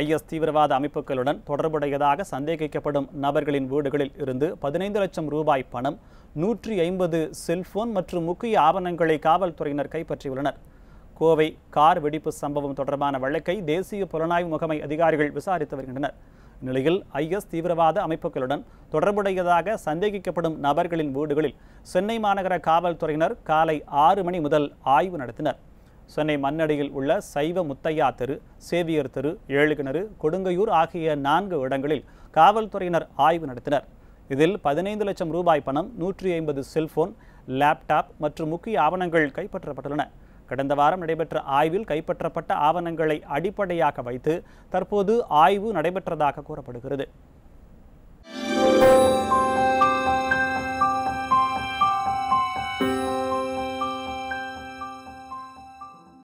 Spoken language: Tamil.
ஐஎஸ் தீவிரவாத அமைப்புகளுடன் தொடர்புடையதாக சந்தேகிக்கப்படும் நபர்களின் வீடுகளில் இருந்து பதினைந்து லட்சம் ரூபாய் பணம் நூற்றி ஐம்பது செல்போன் மற்றும் முக்கிய ஆவணங்களை காவல்துறையினர் கைப்பற்றியுள்ளனர் கோவை கார் வெடிப்பு சம்பவம் தொடர்பான வழக்கை தேசிய புலனாய்வு முகமை அதிகாரிகள் விசாரித்து வருகின்றனர் நிலையில் ஐஎஸ் தீவிரவாத அமைப்புகளுடன் தொடர்புடையதாக சந்தேகிக்கப்படும் நபர்களின் வீடுகளில் சென்னை மாநகர காவல்துறையினர் காலை ஆறு மணி முதல் ஆய்வு நடத்தினர் சென்னை மண்ணடியில் உள்ள சைவ முத்தையா தெரு சேவியர் தெரு ஏழுகிணறு கொடுங்கையூர் ஆகிய நான்கு இடங்களில் காவல்துறையினர் ஆய்வு நடத்தினர் இதில் பதினைந்து லட்சம் ரூபாய் பணம் நூற்றி ஐம்பது செல்போன் லேப்டாப் மற்றும் முக்கிய ஆவணங்கள் கைப்பற்றப்பட்டுள்ளன கடந்த வாரம் நடைபெற்ற ஆய்வில் கைப்பற்றப்பட்ட ஆவணங்களை அடிப்படையாக வைத்து தற்போது ஆய்வு நடைபெற்றதாக கூறப்படுகிறது